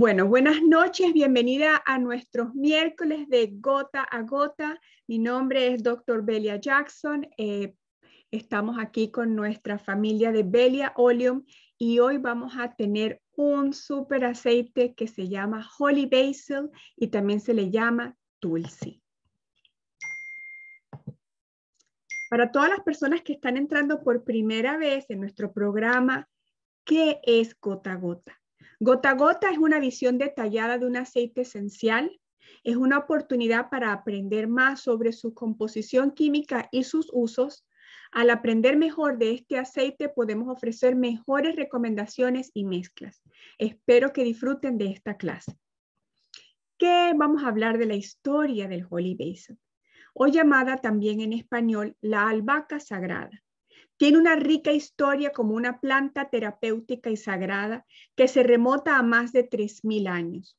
Bueno, buenas noches, bienvenida a nuestros miércoles de Gota a Gota. Mi nombre es Dr. Belia Jackson. Eh, estamos aquí con nuestra familia de Belia Oleum y hoy vamos a tener un super aceite que se llama Holy Basil y también se le llama Tulsi. Para todas las personas que están entrando por primera vez en nuestro programa, ¿qué es gota a gota? Gota a gota es una visión detallada de un aceite esencial. Es una oportunidad para aprender más sobre su composición química y sus usos. Al aprender mejor de este aceite podemos ofrecer mejores recomendaciones y mezclas. Espero que disfruten de esta clase. ¿Qué vamos a hablar de la historia del Holy Basil? O llamada también en español la albahaca sagrada. Tiene una rica historia como una planta terapéutica y sagrada que se remota a más de 3.000 años.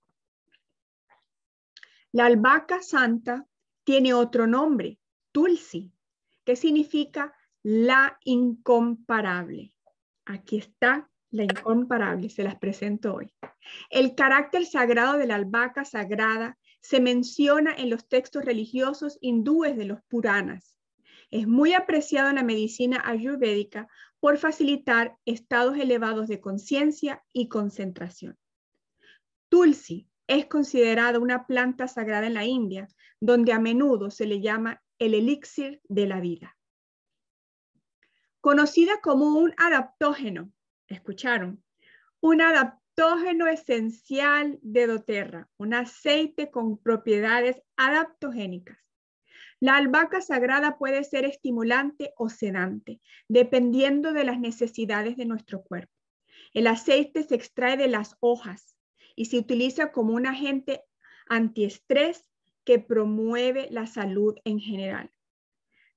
La albahaca santa tiene otro nombre, Tulsi, que significa la incomparable. Aquí está la incomparable, se las presento hoy. El carácter sagrado de la albahaca sagrada se menciona en los textos religiosos hindúes de los Puranas, es muy apreciado en la medicina ayurvédica por facilitar estados elevados de conciencia y concentración. Tulsi es considerada una planta sagrada en la India, donde a menudo se le llama el elixir de la vida. Conocida como un adaptógeno, escucharon, un adaptógeno esencial de doTERRA, un aceite con propiedades adaptogénicas la albahaca sagrada puede ser estimulante o sedante, dependiendo de las necesidades de nuestro cuerpo. El aceite se extrae de las hojas y se utiliza como un agente antiestrés que promueve la salud en general.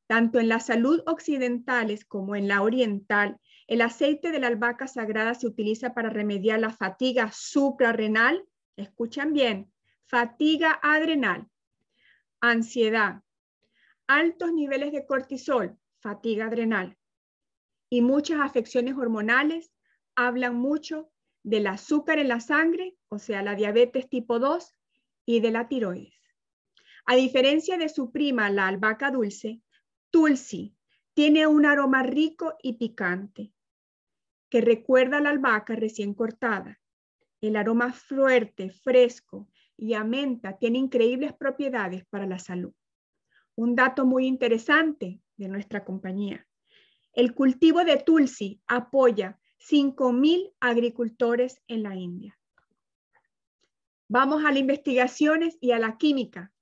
Tanto en la salud occidentales como en la oriental, el aceite de la albahaca sagrada se utiliza para remediar la fatiga suprarrenal, escuchan bien, fatiga adrenal, ansiedad, altos niveles de cortisol, fatiga adrenal y muchas afecciones hormonales hablan mucho del azúcar en la sangre, o sea, la diabetes tipo 2 y de la tiroides. A diferencia de su prima, la albahaca dulce, Tulsi tiene un aroma rico y picante que recuerda a la albahaca recién cortada. El aroma fuerte, fresco y a menta tiene increíbles propiedades para la salud un dato muy interesante de nuestra compañía. El cultivo de Tulsi apoya 5.000 agricultores en la India. Vamos a las investigaciones y a la química.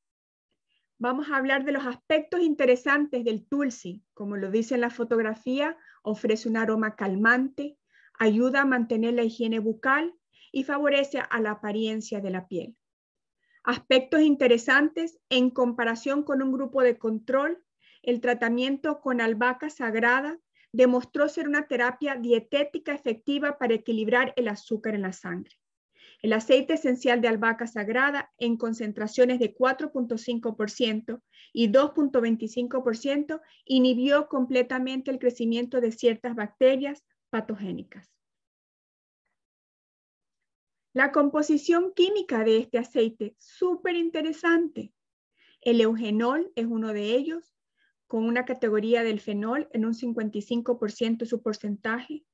Vamos a hablar de los aspectos interesantes del Tulsi. Como lo dice en la fotografía, ofrece un aroma calmante, ayuda a mantener la higiene bucal y favorece a la apariencia de la piel aspectos interesantes en comparación con un grupo de control, el tratamiento con albahaca sagrada demostró ser una terapia dietética efectiva para equilibrar el azúcar en la sangre. El aceite esencial de albahaca sagrada en concentraciones de 4.5% y 2.25% inhibió completamente el crecimiento de ciertas bacterias patogénicas. La composición química de este aceite, súper interesante. El eugenol es uno de ellos, con una categoría del fenol en un 55% su porcentaje.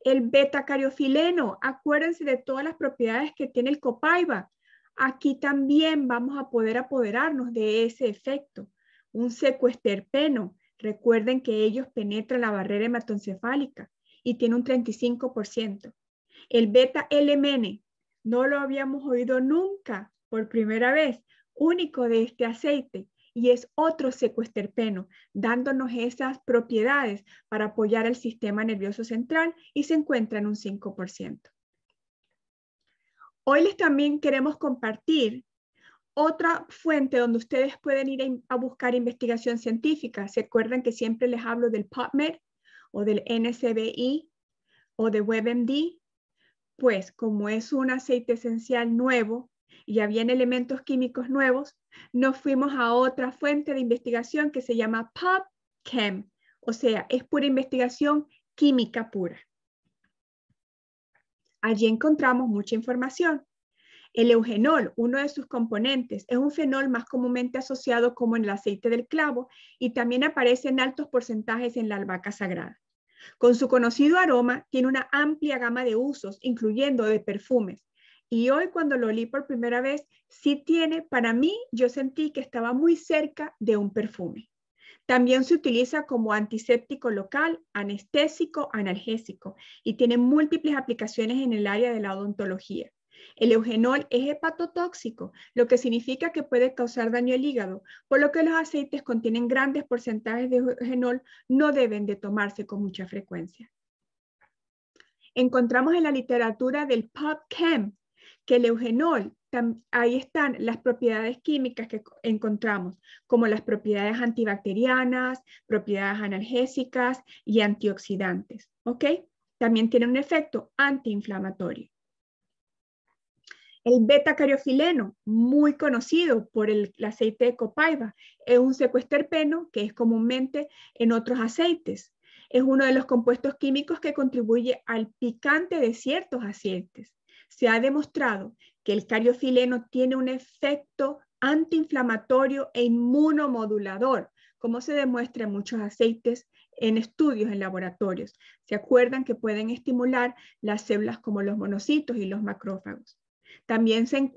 El beta-cariofileno, acuérdense de todas las propiedades que tiene el copaiba. Aquí también vamos a poder apoderarnos de ese efecto. Un secuesterpeno, recuerden que ellos penetran la barrera hematoencefálica y tiene un 35%. El beta-LMN, no lo habíamos oído nunca por primera vez, único de este aceite y es otro secuesterpeno, dándonos esas propiedades para apoyar el sistema nervioso central y se encuentra en un 5%. Hoy les también queremos compartir otra fuente donde ustedes pueden ir a buscar investigación científica. ¿Se acuerdan que siempre les hablo del PubMed o del NCBI o de WebMD? pues como es un aceite esencial nuevo y habían elementos químicos nuevos, nos fuimos a otra fuente de investigación que se llama PubChem, o sea, es pura investigación química pura. Allí encontramos mucha información. El eugenol, uno de sus componentes, es un fenol más comúnmente asociado como en el aceite del clavo y también aparece en altos porcentajes en la albahaca sagrada. Con su conocido aroma, tiene una amplia gama de usos, incluyendo de perfumes. Y hoy cuando lo olí por primera vez, sí tiene, para mí, yo sentí que estaba muy cerca de un perfume. También se utiliza como antiséptico local, anestésico, analgésico y tiene múltiples aplicaciones en el área de la odontología. El eugenol es hepatotóxico, lo que significa que puede causar daño al hígado, por lo que los aceites contienen grandes porcentajes de eugenol, no deben de tomarse con mucha frecuencia. Encontramos en la literatura del PubChem que el eugenol, ahí están las propiedades químicas que encontramos, como las propiedades antibacterianas, propiedades analgésicas y antioxidantes. También tiene un efecto antiinflamatorio. El beta-cariofileno, muy conocido por el, aceite de copaiba, es un secuesterpeno que es comúnmente en otros aceites. Es uno de los compuestos químicos que contribuye al picante de ciertos aceites. Se ha demostrado que el cariofileno tiene un efecto antiinflamatorio e inmunomodulador, como se demuestra en muchos aceites en estudios en laboratorios. ¿Se acuerdan que pueden estimular las células como los monocitos y los macrófagos? También se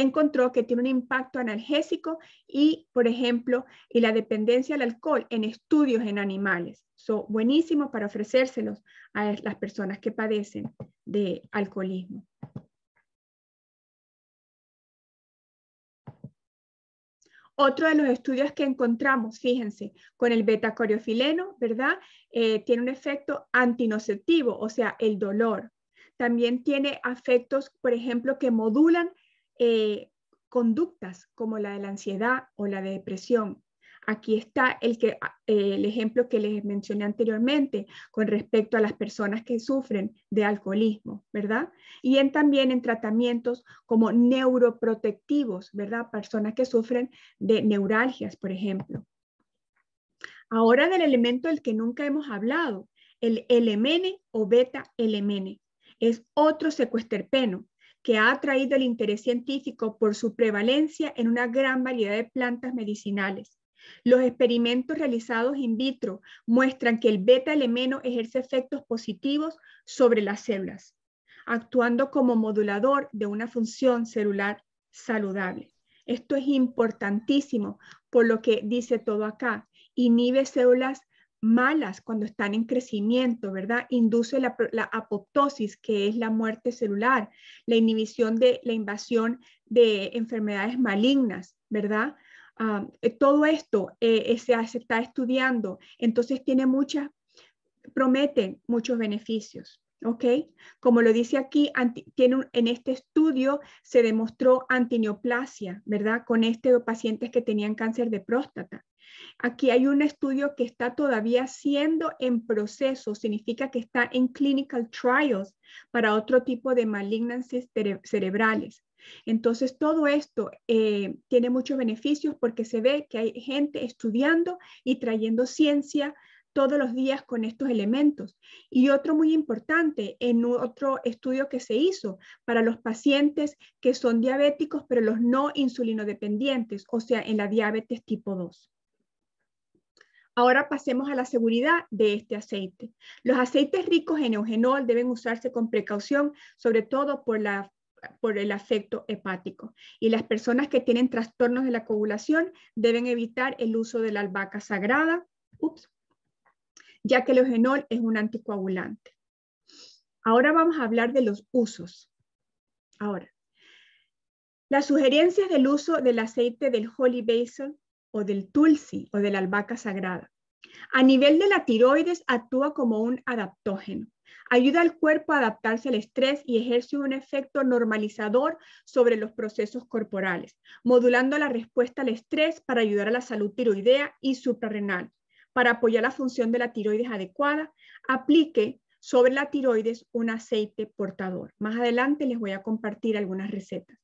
encontró que tiene un impacto analgésico y, por ejemplo, y la dependencia al alcohol en estudios en animales. Son buenísimos para ofrecérselos a las personas que padecen de alcoholismo. Otro de los estudios que encontramos, fíjense, con el beta-coriofileno, ¿verdad? Eh, tiene un efecto antinoceptivo, o sea, el dolor. También tiene afectos, por ejemplo, que modulan eh, conductas como la de la ansiedad o la de depresión. Aquí está ah, eh, el, ejemplo que les mencioné anteriormente con respecto a las personas que sufren de alcoholismo, ¿verdad? Y también en tratamientos como neuroprotectivos, ¿verdad? Personas que sufren de neuralgias, por ejemplo. Ahora del elemento del que nunca hemos hablado, el LMN o beta-LMN es otro secuesterpeno que ha atraído el interés científico por su prevalencia en una gran variedad de plantas medicinales. Los experimentos realizados in vitro muestran que el beta lemeno ejerce efectos positivos sobre las células, actuando como modulador de una función celular saludable. Esto es importantísimo, por lo que dice todo acá, inhibe células malas cuando están en crecimiento, ¿verdad? Induce la, apoptosis, que es la muerte celular, la inhibición de la invasión de enfermedades malignas, ¿verdad? Ah, eh, todo esto eh, eh, se, se está estudiando, entonces tiene muchas, promete muchos beneficios. ¿ok? Como lo dice aquí, tiene en este estudio se demostró antineoplasia, ¿verdad? Con este pacientes que tenían cáncer de próstata. Aquí hay un estudio que está todavía siendo en proceso, significa que está en clinical trials para otro tipo de malignancias cerebrales. Entonces, todo esto eh, tiene muchos beneficios porque se ve que hay gente estudiando y trayendo ciencia todos los días con estos elementos. Y otro muy importante, en otro estudio que se hizo para los pacientes que son diabéticos, pero los no insulinodependientes, o sea, en la diabetes tipo 2. Ahora pasemos a la seguridad de este aceite. Los aceites ricos en eugenol deben usarse con precaución, sobre todo por la por el afecto hepático. Y las personas que tienen trastornos de la coagulación deben evitar el uso de la albahaca sagrada, ups, ya que el eugenol es un anticoagulante. Ahora vamos a hablar de los usos. Ahora, las sugerencias del uso del aceite del holy basil o del tulsi o de la albahaca sagrada. A nivel de la tiroides actúa como un adaptógeno. Ayuda al cuerpo a adaptarse al estrés y ejerce un efecto normalizador sobre los procesos corporales, modulando la respuesta al estrés para ayudar a la salud tiroidea y suprarrenal para apoyar la función de la tiroides adecuada, aplique sobre la tiroides un aceite portador. Más adelante les voy a compartir algunas recetas.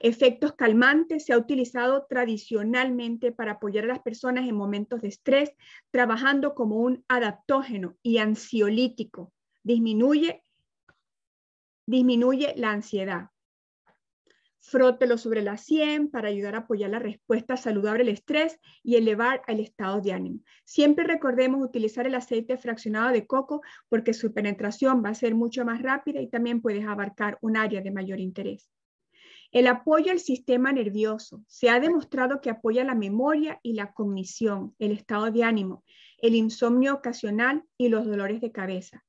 Efectos calmantes se ha utilizado tradicionalmente para apoyar a las personas en momentos de estrés, trabajando como un adaptógeno y ansiolítico. Disminuye, disminuye la ansiedad. Frótelo sobre la sien para ayudar a apoyar la respuesta saludable al estrés y elevar el estado de ánimo. Siempre recordemos utilizar el aceite fraccionado de coco porque su penetración va a ser mucho más rápida y también puedes abarcar un área de mayor interés. El apoyo al sistema nervioso. Se ha demostrado que apoya la memoria y la cognición, el estado de ánimo, el insomnio ocasional y los dolores de cabeza.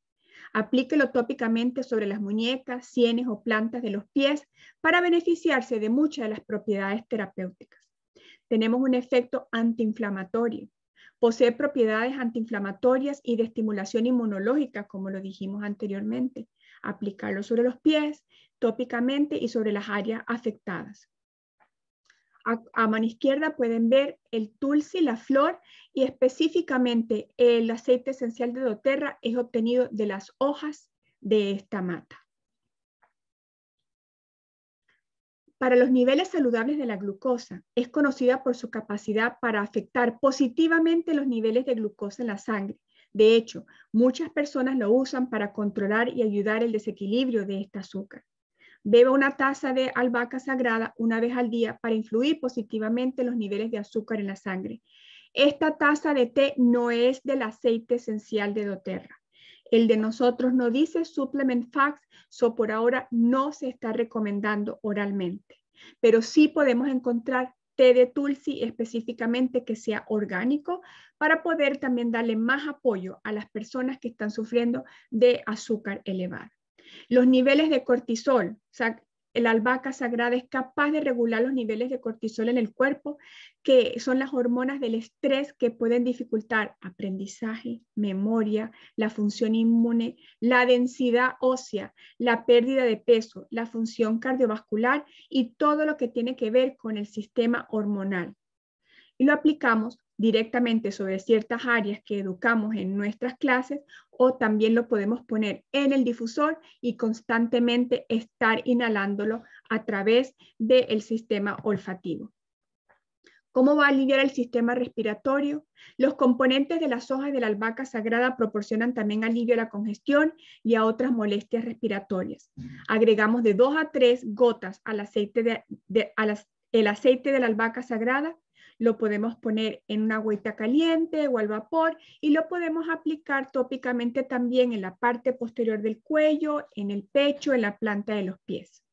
Aplíquelo tópicamente sobre las muñecas, sienes o plantas de los pies para beneficiarse de muchas de las propiedades terapéuticas. Tenemos un efecto antiinflamatorio. Posee propiedades antiinflamatorias y de estimulación inmunológica, como lo dijimos anteriormente. Aplicarlo sobre los pies, tópicamente y sobre las áreas afectadas. A, mano izquierda pueden ver el tulsi, la flor, y específicamente el aceite esencial de doterra es obtenido de las hojas de esta mata. Para los niveles saludables de la glucosa, es conocida por su capacidad para afectar positivamente los niveles de glucosa en la sangre. De hecho, muchas personas lo usan para controlar y ayudar el desequilibrio de este azúcar. Beba una taza de albahaca sagrada una vez al día para influir positivamente los niveles de azúcar en la sangre. Esta taza de té no es del aceite esencial de doTERRA. El de nosotros no dice supplement facts, so por ahora no se está recomendando oralmente. Pero sí podemos encontrar té de tulsi específicamente que sea orgánico para poder también darle más apoyo a las personas que están sufriendo de azúcar elevado. Los niveles de cortisol, o sea, la albahaca sagrada es capaz de regular los niveles de cortisol en el cuerpo, que son las hormonas del estrés que pueden dificultar aprendizaje, memoria, la función inmune, la densidad ósea, la pérdida de peso, la función cardiovascular y todo lo que tiene que ver con el sistema hormonal. Y lo aplicamos directamente sobre ciertas áreas que educamos en nuestras clases o también lo podemos poner en el difusor y constantemente estar inhalándolo a través del sistema olfativo. ¿Cómo va a aliviar el sistema respiratorio? Los componentes de las hojas de la albahaca sagrada proporcionan también alivio a la congestión y a otras molestias respiratorias. Agregamos de 2 a 3 gotas al aceite de, el aceite de la albahaca sagrada lo podemos poner en una agüita caliente o al vapor y lo podemos aplicar tópicamente también en la parte posterior del cuello, en el pecho, en la planta de los pies.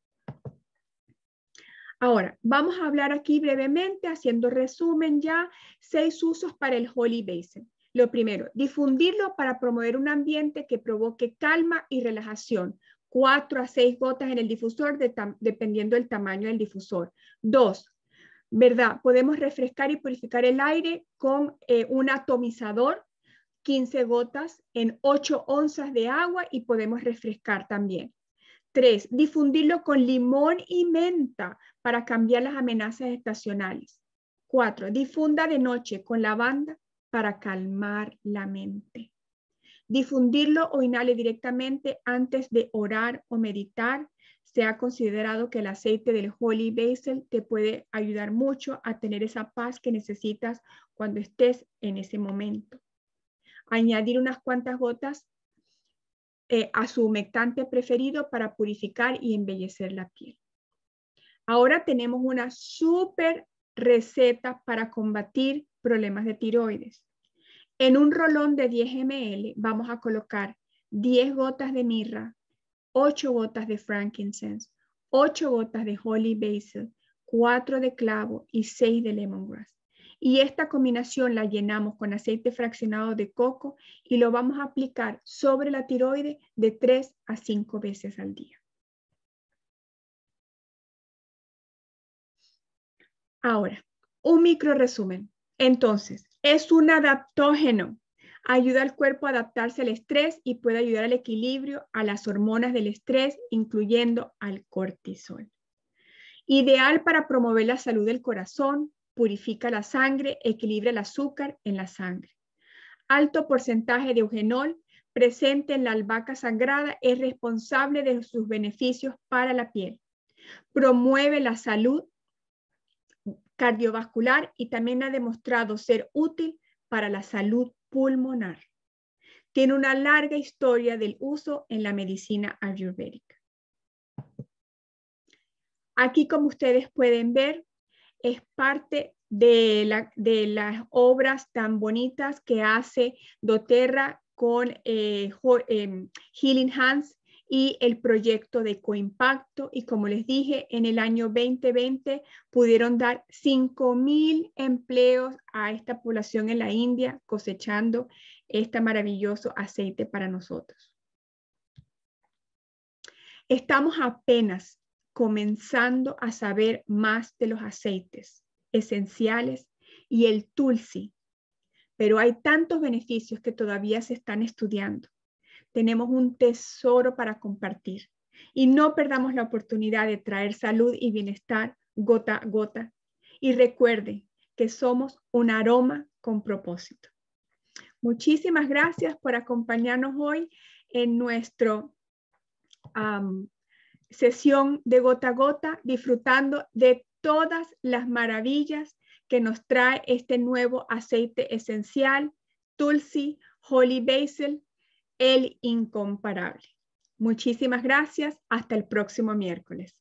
Ahora, vamos a hablar aquí brevemente, haciendo resumen ya, seis usos para el Holy Basin. Lo primero, difundirlo para promover un ambiente que provoque calma y relajación. Cuatro a seis gotas en el difusor, dependiendo del tamaño del difusor. Dos, ¿verdad? Podemos refrescar y purificar el aire con eh, un atomizador, 15 gotas en 8 onzas de agua y podemos refrescar también. 3. Difundirlo con limón y menta para cambiar las amenazas estacionales. 4. Difunda de noche con lavanda para calmar la mente. Difundirlo o inhale directamente antes de orar o meditar se ha considerado que el aceite del holy basil te puede ayudar mucho a tener esa paz que necesitas cuando estés en ese momento. Añadir unas cuantas gotas eh, a su humectante preferido para purificar y embellecer la piel. Ahora tenemos una súper receta para combatir problemas de tiroides. En un rolón de 10 ml vamos a colocar 10 gotas de mirra, 8 gotas de frankincense, 8 gotas de holy basil, 4 de clavo y 6 de lemongrass. Y esta combinación la llenamos con aceite fraccionado de coco y lo vamos a aplicar sobre la tiroide de 3 a 5 veces al día. Ahora, un micro resumen. Entonces, es un adaptógeno Ayuda al cuerpo a adaptarse al estrés y puede ayudar al equilibrio a las hormonas del estrés, incluyendo al cortisol. Ideal para promover la salud del corazón, purifica la sangre, equilibra el azúcar en la sangre. Alto porcentaje de eugenol presente en la albahaca sangrada es responsable de sus beneficios para la piel. Promueve la salud cardiovascular y también ha demostrado ser útil para la salud pulmonar. Tiene una larga historia del uso en la medicina ayurvédica. Aquí, como ustedes pueden ver, es parte de, las obras tan bonitas que hace doTERRA con eh, eh, Healing Hands y el proyecto de coimpacto. Y como les dije, en el año 2020 pudieron dar 5.000 empleos a esta población en la India cosechando este maravilloso aceite para nosotros. Estamos apenas comenzando a saber más de los aceites esenciales y el tulsi, pero hay tantos beneficios que todavía se están estudiando. Tenemos un tesoro para compartir y no perdamos la oportunidad de traer salud y bienestar gota a gota. Y recuerde que somos un aroma con propósito. Muchísimas gracias por acompañarnos hoy en nuestra sesión de gota a gota, disfrutando de todas las maravillas que nos trae este nuevo aceite esencial, Tulsi, Holy Basil, el incomparable. Muchísimas gracias. Hasta el próximo miércoles.